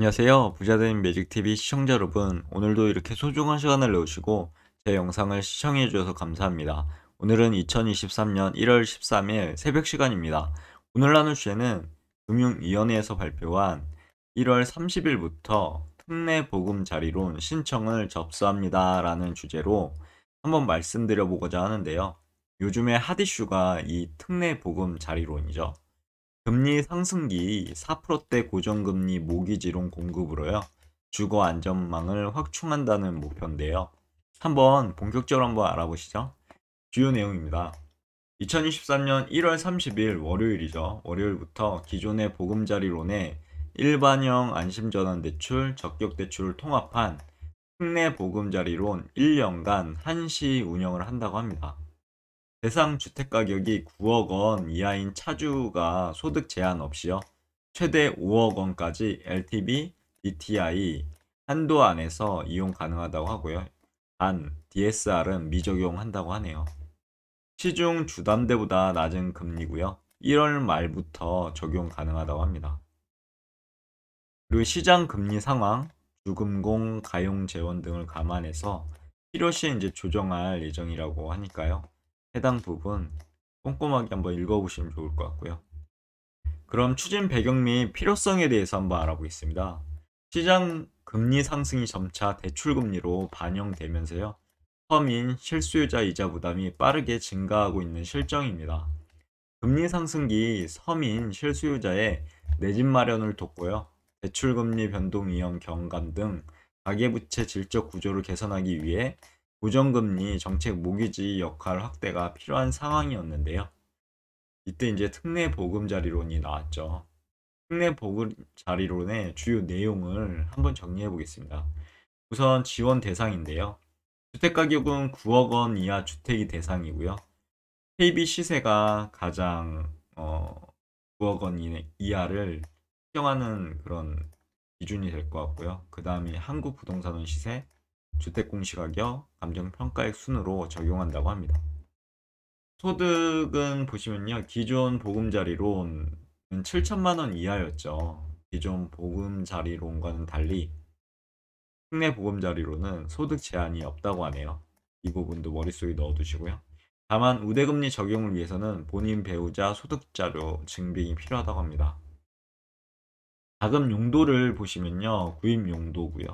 안녕하세요. 부자된 매직TV 시청자 여러분, 오늘도 이렇게 소중한 시간을 내오시고제 영상을 시청해주셔서 감사합니다. 오늘은 2023년 1월 13일 새벽 시간입니다. 오늘 나눌 주제는 금융위원회에서 발표한 1월 30일부터 특례 보금자리론 신청을 접수합니다 라는 주제로 한번 말씀드려보고자 하는데요. 요즘에 핫이슈가 이 특례 보금자리론이죠. 금리 상승기 4%대 고정금리 모기지론 공급으로요. 주거 안전망을 확충한다는 목표인데요. 한번 본격적으로 한번 알아보시죠. 주요 내용입니다. 2023년 1월 30일 월요일이죠. 월요일부터 기존의 보금자리론에 일반형 안심전환 대출, 적격 대출을 통합한 특례 보금자리론 1년간 한시 운영을 한다고 합니다. 대상 주택가격이 9억 원 이하인 차주가 소득 제한 없이요. 최대 5억 원까지 LTV, DTI 한도 안에서 이용 가능하다고 하고요. 단, DSR은 미적용한다고 하네요. 시중 주담대보다 낮은 금리고요. 1월 말부터 적용 가능하다고 합니다. 그리고 시장 금리 상황, 주금공, 가용 재원 등을 감안해서 필요시 이제 조정할 예정이라고 하니까요. 해당 부분 꼼꼼하게 한번 읽어보시면 좋을 것 같고요. 그럼 추진 배경 및 필요성에 대해서 한번 알아보겠습니다. 시장 금리 상승이 점차 대출 금리로 반영되면서요. 서민 실수요자 이자 부담이 빠르게 증가하고 있는 실정입니다. 금리 상승기 서민 실수요자의 내집 마련을 돕고요. 대출금리 변동 위험 경감 등 가계부채 질적 구조를 개선하기 위해 고정금리 정책 모기지 역할 확대가 필요한 상황이었는데요. 이때 이제 특례 보금자리론이 나왔죠. 특례 보금자리론의 주요 내용을 한번 정리해 보겠습니다. 우선 지원 대상인데요. 주택가격은 9억 원 이하 주택이 대상이고요. KB 시세가 가장 어, 9억 원 이하를 수정하는 그런 기준이 될 것 같고요. 그 다음이 한국 부동산원 시세, 주택공시가격 감정평가액 순으로 적용한다고 합니다. 소득은 보시면요. 기존 보금자리론은 7천만원 이하였죠. 기존 보금자리론과는 달리 국내 보금자리론은 소득 제한이 없다고 하네요. 이 부분도 머릿속에 넣어두시고요. 다만 우대금리 적용을 위해서는 본인 배우자 소득자료 증빙이 필요하다고 합니다. 자금 용도를 보시면요. 구입 용도고요.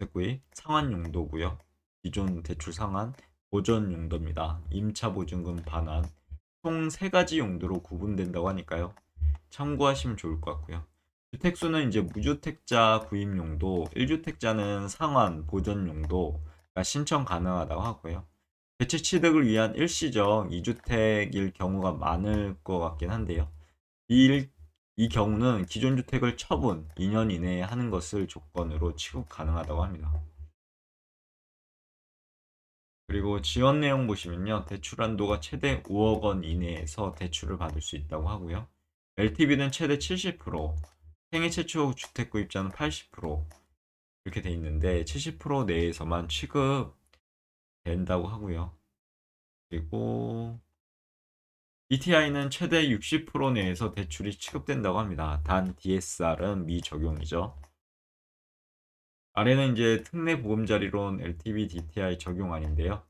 1구의 상환 용도고요. 기존 대출 상환 보전 용도입니다. 임차 보증금 반환 총 세 가지 용도로 구분된다고 하니까요. 참고하시면 좋을 것 같고요. 주택수는 이제 무주택자 구입 용도, 1주택자는 상환 보전 용도가 신청 가능하다고 하고요. 대체 취득을 위한 일시적 2주택일 경우가 많을 것 같긴 한데요. 이 경우는 기존 주택을 처분 2년 이내에 하는 것을 조건으로 취급 가능하다고 합니다. 그리고 지원 내용 보시면요. 대출 한도가 최대 5억 원 이내에서 대출을 받을 수 있다고 하고요. LTV는 최대 70%, 생애 최초 주택 구입자는 80% 이렇게 돼 있는데 70% 내에서만 취급된다고 하고요. 그리고 DTI는 최대 60% 내에서 대출이 취급된다고 합니다. 단 DSR은 미적용이죠. 아래는 이제 특례 보금자리론 LTV DTI 적용안인데요.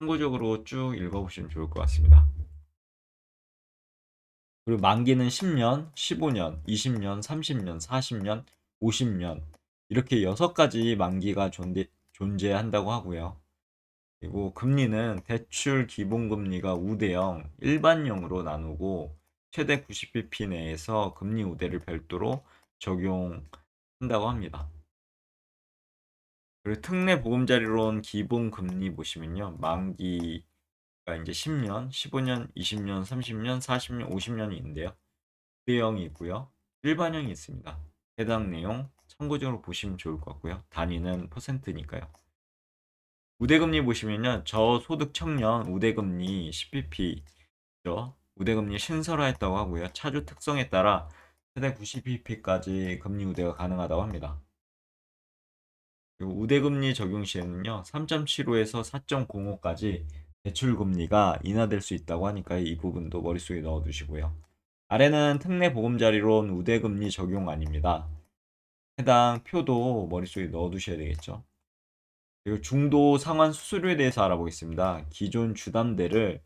참고적으로 쭉 읽어보시면 좋을 것 같습니다. 그리고 만기는 10년, 15년, 20년, 30년, 40년, 50년 이렇게 6가지 만기가 존재, 존재한다고 하고요. 그리고 금리는 대출 기본금리가 우대형 일반형으로 나누고 최대 90bp 내에서 금리 우대를 별도로 적용한다고 합니다. 그리고 특례 보금자리론 기본금리 보시면요. 만기가 이제 10년, 15년, 20년, 30년, 40년, 50년인데요. 우대형이 있고요. 일반형이 있습니다. 해당 내용 참고적으로 보시면 좋을 것 같고요. 단위는 퍼센트니까요. 우대금리 보시면요. 저소득 청년 우대금리 1 0 p p 죠 우대금리 신설화했다고 하고요. 차주 특성에 따라 최대 90bp까지 금리 우대가 가능하다고 합니다. 우대금리 적용 시에는요. 3.75에서 4.05까지 대출금리가 인하될 수 있다고 하니까 이 부분도 머릿속에 넣어두시고요. 아래는 특례 보금자리론 우대금리 적용 아닙니다. 해당 표도 머릿속에 넣어두셔야 되겠죠. 그리고 중도 상환 수수료에 대해서 알아보겠습니다. 기존 주담대를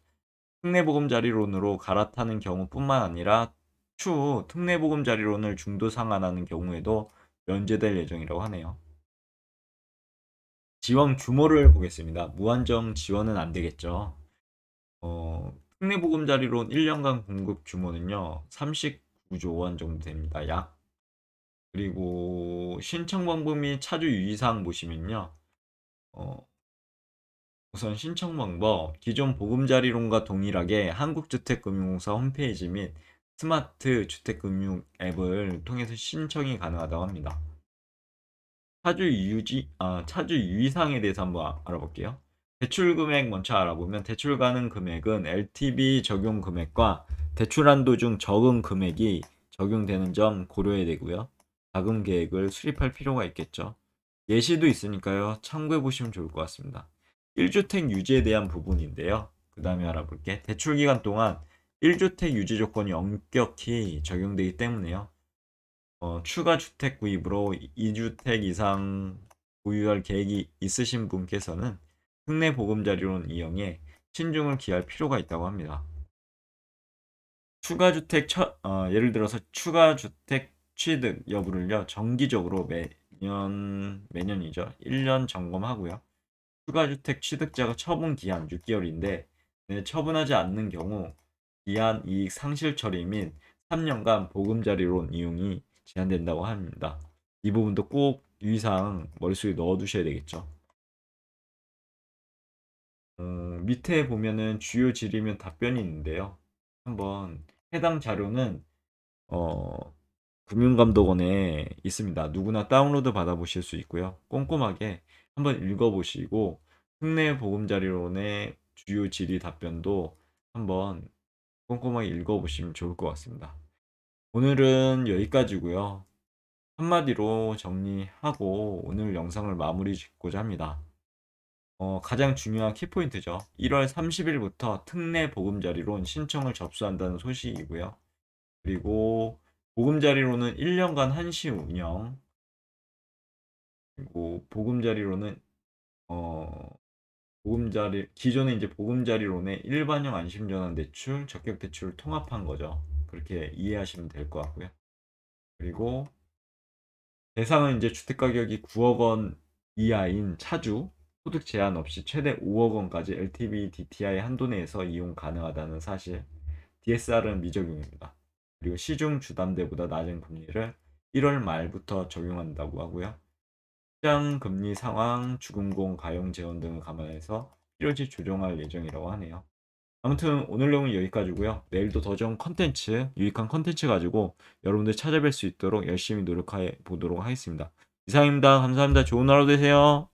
특례보금자리론으로 갈아타는 경우뿐만 아니라 추후 특례보금자리론을 중도 상환하는 경우에도 면제될 예정이라고 하네요. 지원 규모를 보겠습니다. 무한정 지원은 안 되겠죠. 어, 특례보금자리론 1년간 공급 규모는요. 39조 원 정도 됩니다. 약. 그리고 신청 방법및 차주 유의사항 보시면요. 어, 우선 신청 방법 기존 보금자리론과 동일하게 한국주택금융공사 홈페이지 및 스마트 주택금융 앱을 통해서 신청이 가능하다고 합니다. 차주 유지 아 차주 유의사항에 대해서 한번 알아볼게요. 대출 금액 먼저 알아보면 대출 가능 금액은 LTV 적용 금액과 대출 한도 중 적은 금액이 적용되는 점 고려해야 되고요. 자금 계획을 수립할 필요가 있겠죠. 예시도 있으니까요. 참고해 보시면 좋을 것 같습니다. 1주택 유지에 대한 부분인데요. 그 다음에 알아볼게. 대출 기간 동안 1주택 유지 조건이 엄격히 적용되기 때문에요. 어, 추가 주택 구입으로 2주택 이상 보유할 계획이 있으신 분께서는 흑내 보금자리론 이용에 신중을 기할 필요가 있다고 합니다. 추가 주택 처, 어, 예를 들어서 추가 주택 취득 여부를요 정기적으로 매, 매년 매년이죠. 1년 점검하고요. 추가주택 취득자가 처분 기한 6개월인데 처분하지 않는 경우 기한 이익 상실 처리 및 3년간 보금자리론 이용이 제한된다고 합니다. 이 부분도 꼭 유의사항 머릿속에 넣어두셔야 되겠죠. 어, 밑에 보면은 주요 질의면 답변이 있는데요. 한번 해당 자료는 어, 금융감독원에 있습니다. 누구나 다운로드 받아보실 수 있고요. 꼼꼼하게 한번 읽어보시고 흉내 보금자리론의 주요 질의 답변도 한번 꼼꼼하게 읽어보시면 좋을 것 같습니다. 오늘은 여기까지고요. 한마디로 정리하고 오늘 영상을 마무리 짓고자 합니다. 어, 가장 중요한 키포인트죠. 1월 30일부터 특례 보금자리론 신청을 접수한다는 소식이고요. 그리고 보금자리로는 1년간 한시 운영 그리고 보금자리로는 어 보금자리 기존에 이제 보금자리론의 일반형 안심전환 대출 적격 대출을 통합한 거죠 그렇게 이해하시면 될 것 같고요 그리고 대상은 이제 주택가격이 9억 원 이하인 차주 소득 제한 없이 최대 5억 원까지 LTV DTI 한도 내에서 이용 가능하다는 사실 DSR은 미적용입니다 그리고 시중 주담대보다 낮은 금리를 1월 말부터 적용한다고 하고요. 시장 금리 상황, 주금공, 가용 재원 등을 감안해서 필요시 조정할 예정이라고 하네요. 아무튼 오늘 내용은 여기까지고요. 내일도 더 좋은 컨텐츠, 유익한 컨텐츠 가지고 여러분들 찾아뵐 수 있도록 열심히 노력해 보도록 하겠습니다. 이상입니다. 감사합니다. 좋은 하루 되세요.